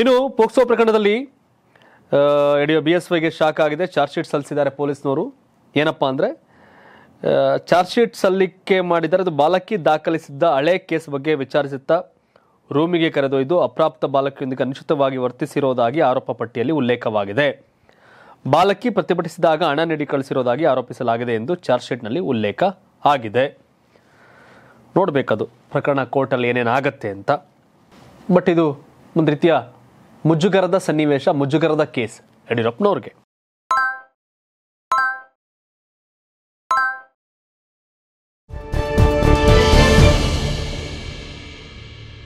ಇನ್ನು ಪೋಕ್ಸೋ ಪ್ರಕರಣದಲ್ಲಿ ಯಡಿಯೋ ಬಿ ಎಸ್ ವೈಗೆ ಶಾಕ್ ಆಗಿದೆ ಚಾರ್ಜ್ ಶೀಟ್ ಸಲ್ಲಿಸಿದ್ದಾರೆ ಪೊಲೀಸ್ನವರು ಏನಪ್ಪ ಅಂದರೆ ಚಾರ್ಜ್ ಶೀಟ್ ಸಲ್ಲಿಕೆ ಮಾಡಿದ್ದಾರೆ ಅದು ಬಾಲಕಿ ದಾಖಲಿಸಿದ್ದ ಹಳೆ ಕೇಸ್ ಬಗ್ಗೆ ವಿಚಾರಿಸುತ್ತಾ ರೂಮಿಗೆ ಕರೆದೊಯ್ದು ಅಪ್ರಾಪ್ತ ಬಾಲಕಿಯೊಂದಿಗೆ ಅನುಚಿತವಾಗಿ ವರ್ತಿಸಿರೋದಾಗಿ ಆರೋಪ ಪಟ್ಟಿಯಲ್ಲಿ ಉಲ್ಲೇಖವಾಗಿದೆ ಬಾಲಕಿ ಪ್ರತಿಭಟಿಸಿದಾಗ ಹಣ ನೀಡಿ ಕಳಿಸಿರೋದಾಗಿ ಆರೋಪಿಸಲಾಗಿದೆ ಎಂದು ಚಾರ್ಜ್ ಶೀಟ್ನಲ್ಲಿ ಉಲ್ಲೇಖ ಆಗಿದೆ ನೋಡಬೇಕದು ಪ್ರಕರಣ ಕೋರ್ಟಲ್ಲಿ ಏನೇನಾಗತ್ತೆ ಅಂತ ಬಟ್ ಇದು ಒಂದು ರೀತಿಯ ಮುಜುಗರದ ಸನ್ನಿವೇಶ ಮುಜುಗರದ ಕೇಸ್ ಯಡಿಯೂರಪ್ಪನವ್ರಿಗೆ